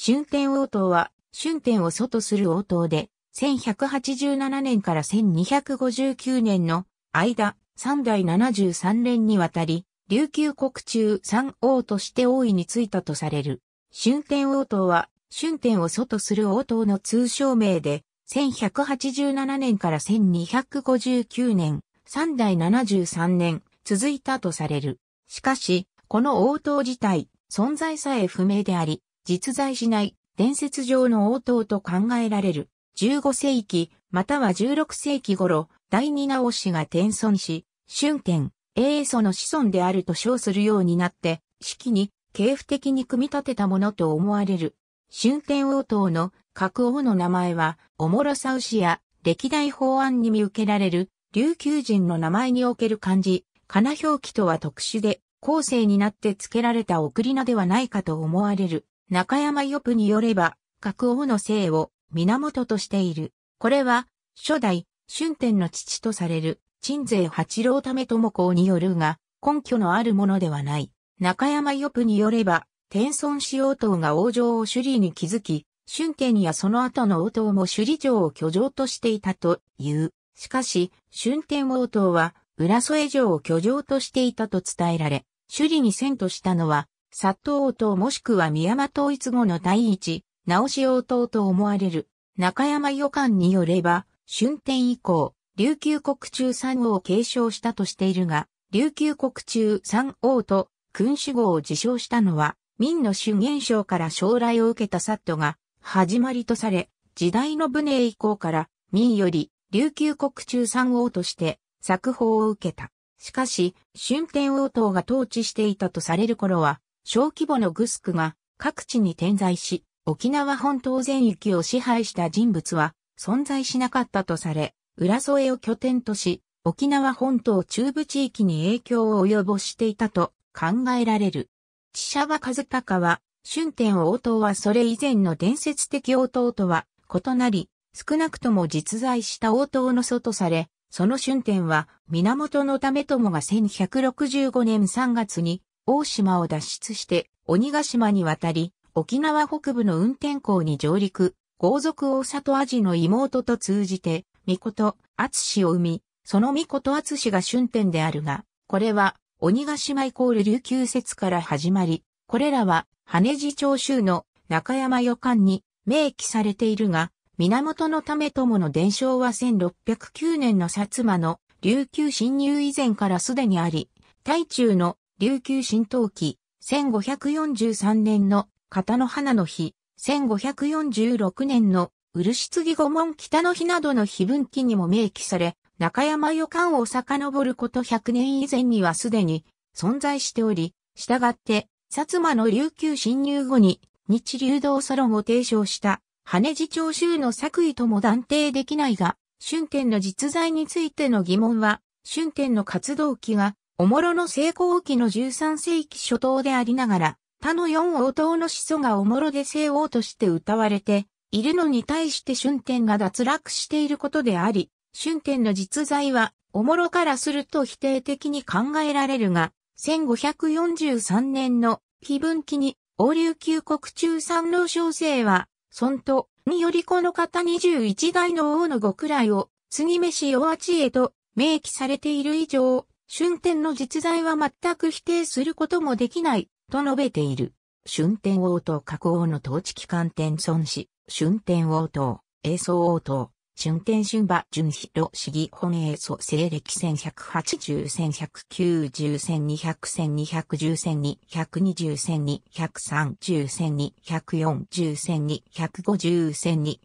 春天応答は、春天を外する応答で、1187年から1259年の間、3代73年にわたり、琉球国中三王として王位についたとされる。春天王党は、春天を外する王党の通称名で、1187年から1259年、3代73年、続いたとされる。しかし、この王党自体、存在さえ不明であり、実在しない伝説上の応答と考えられる。15世紀、または16世紀頃、第二直氏が転孫し、春天、英祖の子孫であると称するようになって、式に、系譜的に組み立てたものと思われる。春天応答の各王の名前は、おもろさうしや、歴代法案に見受けられる、琉球人の名前における漢字、かな表記とは特殊で、後世になって付けられた送り名ではないかと思われる。中山与プによれば、格王の姓を源としている。これは、初代、春天の父とされる、鎮西八郎為智公によるが、根拠のあるものではない。中山与プによれば、天孫氏王党が王城を首里に築き、春天やその後の王党も首里城を居城としていたという。しかし、春天王党は、浦添城を居城としていたと伝えられ、首里に遷都したのは、佐藤党もしくは宮山統一後の第一、直し王党と思われる。中山予感によれば、春天以降、琉球国中三王を継承したとしているが、琉球国中三王と君主号を自称したのは、民の主元賞から将来を受けたサットが始まりとされ、時代の武寧以降から民より琉球国中三王として作法を受けた。しかし、春天王党が統治していたとされる頃は、小規模のグスクが各地に点在し、沖縄本島全域を支配した人物は存在しなかったとされ、浦添を拠点とし、沖縄本島中部地域に影響を及ぼしていたと考えられる。知者は和隆は、春天応答はそれ以前の伝説的応答とは異なり、少なくとも実在した応答の祖とされ、その春天は源の為もが1165年3月に大島を脱出して鬼ヶ島に渡り、沖縄北部の運転港に上陸、豪族大里味の妹と通じて、御女と厚を生み、その御女と厚が春天であるが、これは鬼ヶ島イコール琉球説から始まり、これらは羽地長州の中山予感に明記されているが、源のため友の伝承は1609年の薩摩の琉球侵入以前からすでにあり、大中の琉球新陶器、1543年の片の花の日、1546年の漆継ぎ御門北の日などの碑文記にも明記され、中山予感を遡ること100年以前にはすでに存在しており、従って、薩摩の琉球侵入後に日流動サロンを提唱した羽地長州の作為とも断定できないが、春天の実在についての疑問は、春天の活動期がおもろの成功期の13世紀初頭でありながら、他の四王党の始祖がおもろで聖王として歌われて、いるのに対して春天が脱落していることであり、春天の実在は、おもろからすると否定的に考えられるが、1543年の非分期に、王流旧国中三老小生は、孫と、によりこの方21代の王の極来を、継ぎ飯あちへと、明記されている以上、春天の実在は全く否定することもできない、と述べている。春天王党加工の統治機関天孫氏、春天王党、映宗王党、春天春馬順広市議本栄祖西暦1 1 8 0 1十0 0 1 2 1 2 1 2 1 2 1 3百2十2 1百1 2 1 5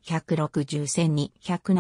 百六十6 1 2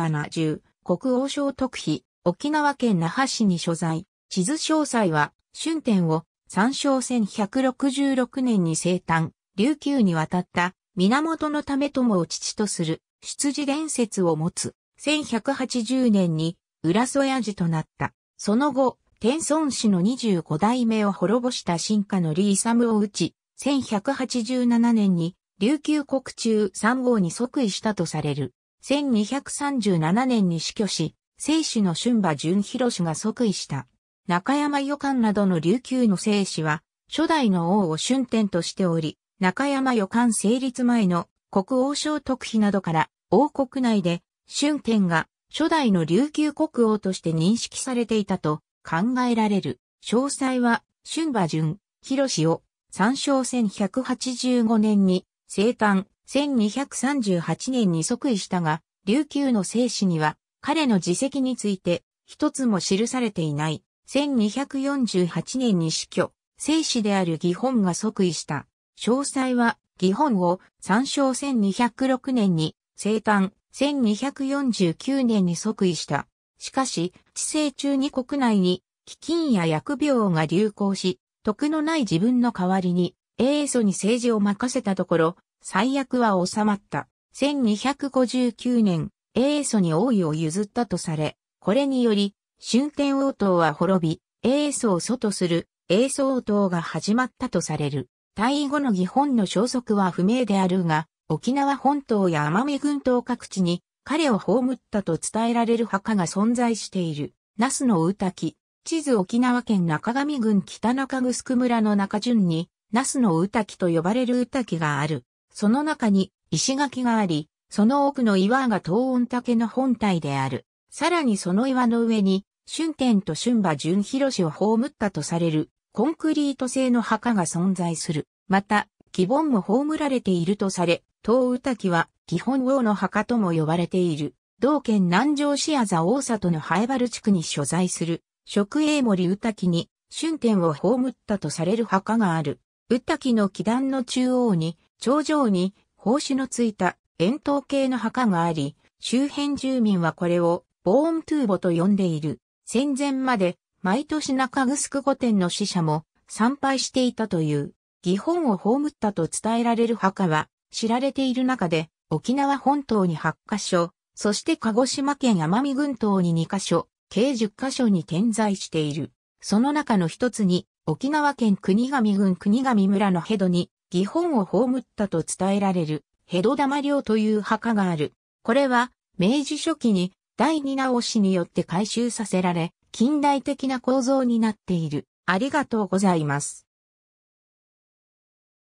七十。国王省特費沖縄県那覇市に所在。地図詳細は、春天を参照1166年に生誕、琉球に渡った、源のため友を父とする、出自伝説を持つ、1180年に、浦添屋寺となった。その後、天孫氏の25代目を滅ぼした進化の李ムを討ち、1187年に、琉球国中3号に即位したとされる。1237年に死去し、聖主の春馬淳博氏が即位した。中山予感などの琉球の聖史は、初代の王を春天としており、中山予感成立前の国王省特費などから、王国内で春天が初代の琉球国王として認識されていたと考えられる。詳細は、春馬順、広氏を参照1185年に、生誕1238年に即位したが、琉球の生死には、彼の自責について、一つも記されていない。1248年に死去、生死である義本が即位した。詳細は、義本を参照1206年に、生誕1249年に即位した。しかし、治世中に国内に、飢饉や薬病が流行し、徳のない自分の代わりに、英祖に政治を任せたところ、最悪は収まった。1259年、英祖に王位を譲ったとされ、これにより、春天応答は滅び、英宗祖とする、英宗応答が始まったとされる。退位後の日本の消息は不明であるが、沖縄本島や奄美群島各地に彼を葬ったと伝えられる墓が存在している。那須の宇滝。地図沖縄県中上郡北中城村の中順に、那須の宇滝と呼ばれる宇滝がある。その中に石垣があり、その奥の岩が東温竹の本体である。さらにその岩の上に春天と春馬淳広氏を葬ったとされる、コンクリート製の墓が存在する。また、基本も葬られているとされ、東宇滝は、基本王の墓とも呼ばれている。同県南城市矢座大里の早原地区に所在する、職営森宇滝に、春天を葬ったとされる墓がある。宇滝の基壇の中央に、頂上に、奉仕のついた、円筒形の墓があり、周辺住民はこれを、ボーントゥーボと呼んでいる。戦前まで毎年中城御殿の死者も参拝していたという、義本を葬ったと伝えられる墓は知られている中で、沖縄本島に8カ所、そして鹿児島県奄美群島に2カ所、計10カ所に点在している。その中の一つに、沖縄県国神郡国神村のヘドに、義本を葬ったと伝えられる、ヘド玉陵という墓がある。これは、明治初期に第二直しによって改修させられ、近代的な構造になっている。ありがとうございます。